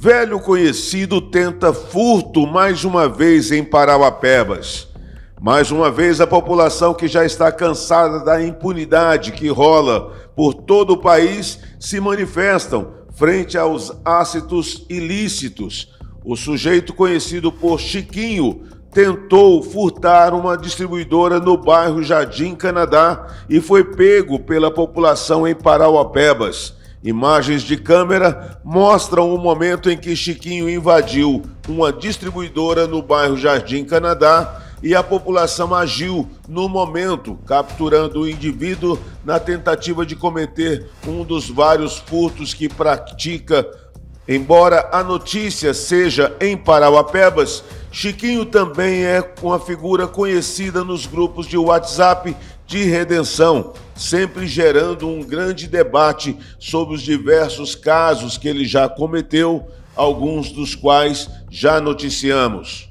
Velho conhecido tenta furto mais uma vez em Parauapebas. Mais uma vez, a população que já está cansada da impunidade que rola por todo o país se manifestam frente aos ácitos ilícitos. O sujeito conhecido por Chiquinho tentou furtar uma distribuidora no bairro Jardim Canadá e foi pego pela população em Parauapebas. Imagens de câmera mostram o momento em que Chiquinho invadiu uma distribuidora no bairro Jardim Canadá e a população agiu no momento, capturando o indivíduo na tentativa de cometer um dos vários furtos que pratica. Embora a notícia seja em Parauapebas, Chiquinho também é uma figura conhecida nos grupos de WhatsApp de redenção, sempre gerando um grande debate sobre os diversos casos que ele já cometeu, alguns dos quais já noticiamos.